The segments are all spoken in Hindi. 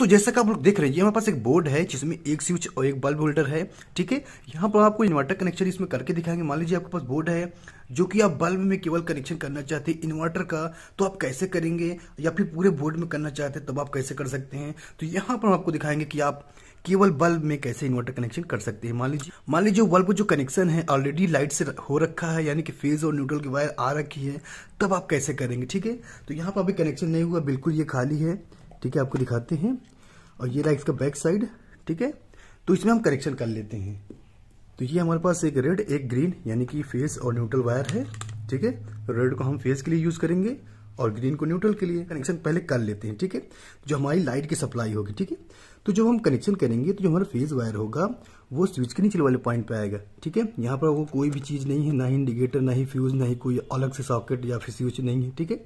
दोस्तों जैसा कि आप लोग देख रहे हैं ये हमारे पास एक बोर्ड है जिसमें एक स्विच और एक बल्ब होल्डर है ठीक है यहाँ पर आपको इन्वर्टर कनेक्शन इसमें करके दिखाएंगे मान लीजिए आपके पास बोर्ड है जो कि आप बल्ब में केवल कनेक्शन करना चाहते हैं इन्वर्टर का तो आप कैसे करेंगे या फिर पूरे बोर्ड में करना चाहते हैं तब आप कैसे कर सकते हैं तो यहाँ पर हम आपको दिखाएंगे कि आप केवल बल्ब में कैसे इन्वर्टर कनेक्शन कर सकते हैं मान लीजिए मान लीजिए बल्ब जो कनेक्शन है ऑलरेडी लाइट से हो रखा है यानी कि फेज और न्यूट्रल की वायर आ रखी है तब आप कैसे करेंगे ठीक है तो यहाँ पर अभी कनेक्शन नहीं हुआ बिल्कुल ये खाली है ठीक है आपको दिखाते हैं और ये रहा इसका बैक साइड ठीक है तो इसमें हम करेक्शन कर लेते हैं तो ये हमारे पास एक रेड एक ग्रीन यानी कि फेस और न्यूट्रल वायर है ठीक है रेड तो को हम फेस के लिए यूज करेंगे और ग्रीन को न्यूट्रल के लिए कनेक्शन पहले कर लेते हैं ठीक है जो हमारी लाइट की सप्लाई होगी ठीक है तो जब हम कनेक्शन करेंगे तो जो हमारा फेज वायर होगा वो स्विच के नीचे वाले पॉइंट पे आएगा ठीक है यहाँ पर वो कोई भी चीज़ नहीं है ना ही इंडिकेटर ना ही फ्यूज ना ही कोई अलग से सॉकेट या फिर स्विच नहीं है ठीक है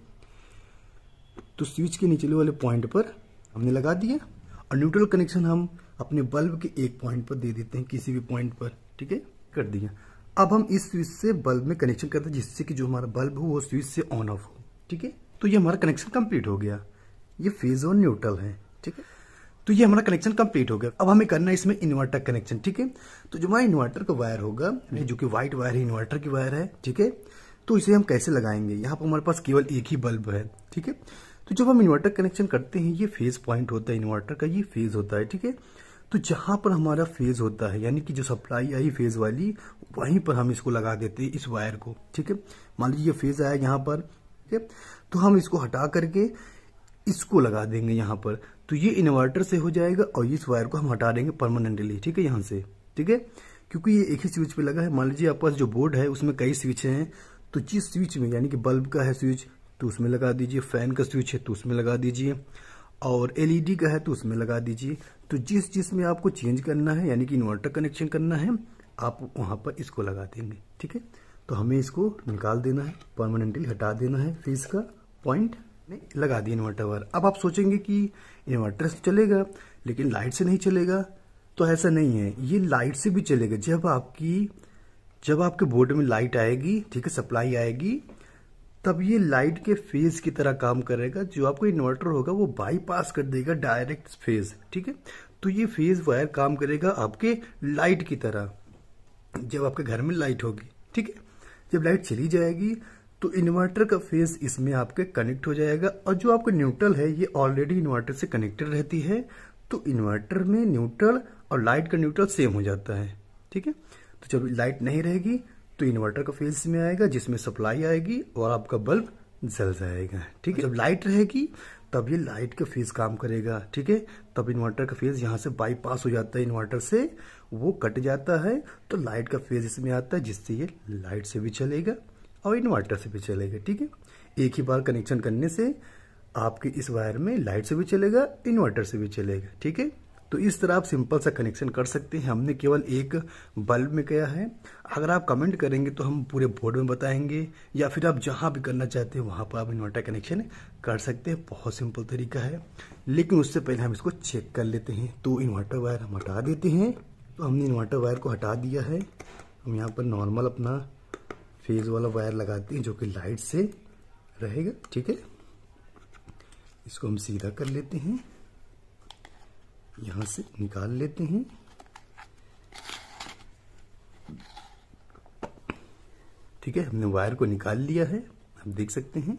तो स्विच के निचले वाले पॉइंट पर हमने लगा दिया और न्यूट्रल कनेक्शन हम अपने बल्ब के एक पॉइंट पर दे देते हैं किसी भी पॉइंट पर ठीक है कर दिया अब हम इस स्विच से बल्ब में कनेक्शन करते हैं जिससे कि जो हमारा बल्ब हो वो स्विच से ऑन ऑफ हो ठीक है तो ये हमारा कनेक्शन कंप्लीट हो गया ये फेज ऑन न्यूट्रल है ठीक है तो ये हमारा कनेक्शन कंप्लीट हो गया अब हमें करना है इसमें इन्वर्टर कनेक्शन ठीक है तो जो हमारा इन्वर्टर का वायर होगा जो कि व्हाइट वायर है इन्वर्टर की वायर है ठीक है तो इसे हम कैसे लगाएंगे यहाँ पर हमारे पास केवल एक ही बल्ब है ठीक है तो जब हम इन्वर्टर कनेक्शन करते हैं ये फेज पॉइंट होता है इन्वर्टर का ये फेज होता है ठीक है तो जहां पर हमारा फेज होता है यानी कि जो सप्लाई आई फेज वाली वहीं पर हम इसको लगा देते हैं इस वायर को ठीक है मान लीजिए फेज आया यहाँ पर ठीक है तो हम इसको हटा करके इसको लगा देंगे यहाँ पर तो ये इन्वर्टर से हो जाएगा और इस वायर को हम हटा देंगे परमानेंटली ठीक है यहाँ से ठीक है क्योंकि ये एक ही स्विच पे लगा है मान लीजिए आपके पास जो बोर्ड है उसमें कई स्विच हैं तो जिस स्विच में यानी कि बल्ब का है स्विच तो उसमें लगा दीजिए फैन का स्विच है तो उसमें लगा दीजिए और एलईडी का है तो उसमें लगा दीजिए तो जिस जिस में आपको चेंज करना है यानी कि इन्वर्टर कनेक्शन करना है आप वहां पर इसको लगा देंगे ठीक है तो हमें इसको निकाल देना है परमानेंटली हटा देना है फिर इसका पॉइंट लगा दिया इन्वर्टर वायर अब आप सोचेंगे कि इन्वर्टर से चलेगा लेकिन लाइट से नहीं चलेगा तो ऐसा नहीं है ये लाइट से भी चलेगा जब आपकी जब आपके बोर्ड में लाइट आएगी ठीक है सप्लाई आएगी तब ये लाइट के फेज की तरह काम करेगा जो आपको इन्वर्टर होगा वो बाईपास कर देगा डायरेक्ट फेज ठीक है तो ये फेज वायर काम करेगा आपके लाइट की तरह जब आपके घर में लाइट होगी ठीक है जब लाइट चली जाएगी तो इन्वर्टर का फेज इसमें आपके कनेक्ट हो जाएगा और जो आपका न्यूट्रल है ये ऑलरेडी इन्वर्टर से कनेक्टेड रहती है तो इन्वर्टर में न्यूट्रल और लाइट का न्यूट्रल सेम हो जाता है ठीक है तो जब लाइट नहीं रहेगी तो इन्वर्टर का फेज में आएगा जिसमें सप्लाई आएगी और आपका बल्ब जल जाएगा ठीक है जब लाइट रहेगी तब ये लाइट का फेज काम करेगा ठीक है तब इन्वर्टर का फेज यहाँ से बाईपास हो जाता है इन्वर्टर से वो कट जाता है तो लाइट का फेज इसमें आता है जिससे ये लाइट से भी चलेगा और इन्वर्टर से भी चलेगा ठीक है एक ही बार कनेक्शन करने से आपके इस वायर में लाइट से भी चलेगा इन्वर्टर से भी चलेगा ठीक है तो इस तरह आप सिंपल सा कनेक्शन कर सकते हैं हमने केवल एक बल्ब में किया है अगर आप कमेंट करेंगे तो हम पूरे बोर्ड में बताएंगे या फिर आप जहां भी करना चाहते हैं वहां पर आप इन्वर्टर कनेक्शन कर सकते हैं बहुत सिंपल तरीका है लेकिन उससे पहले हम इसको चेक कर लेते हैं तो इन्वर्टर वायर हम हटा देते हैं तो हमने इन्वर्टर वायर को हटा दिया है हम यहाँ पर नॉर्मल अपना फेज वाला वायर लगाते हैं जो कि लाइट से रहेगा ठीक है इसको हम सीधा कर लेते हैं यहाँ से निकाल लेते हैं ठीक है हमने वायर को निकाल लिया है आप देख सकते हैं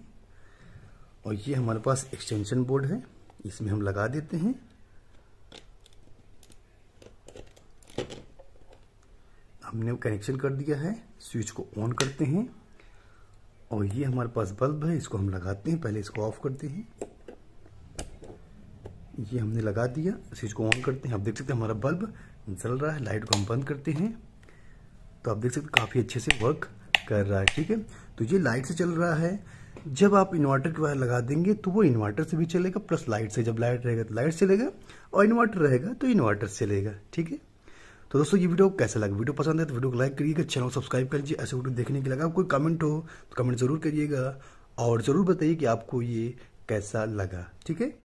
और ये हमारे पास एक्सटेंशन बोर्ड है इसमें हम लगा देते हैं हमने कनेक्शन कर दिया है स्विच को ऑन करते हैं और ये हमारे पास बल्ब है इसको हम लगाते हैं पहले इसको ऑफ करते हैं ये हमने लगा दिया स्विच को ऑन करते हैं आप देख सकते हैं हमारा बल्ब जल रहा है लाइट को हम बंद करते हैं तो आप देख सकते काफ़ी अच्छे से वर्क कर रहा है ठीक है तो ये लाइट से चल रहा है जब आप इन्वर्टर के बाहर लगा देंगे तो वो इन्वर्टर से भी चलेगा प्लस लाइट से जब लाइट रहेगा तो लाइट चलेगा और इन्वर्टर रहेगा तो इन्वर्टर चलेगा ठीक है तो दोस्तों ये वीडियो कैसा लगा वीडियो पसंद है तो वीडियो को लाइक करिएगा चैनल सब्सक्राइब कर लीजिए ऐसे वीडियो देखने के लगा कोई कमेंट हो तो कमेंट ज़रूर करिएगा और ज़रूर बताइए कि आपको ये कैसा लगा ठीक है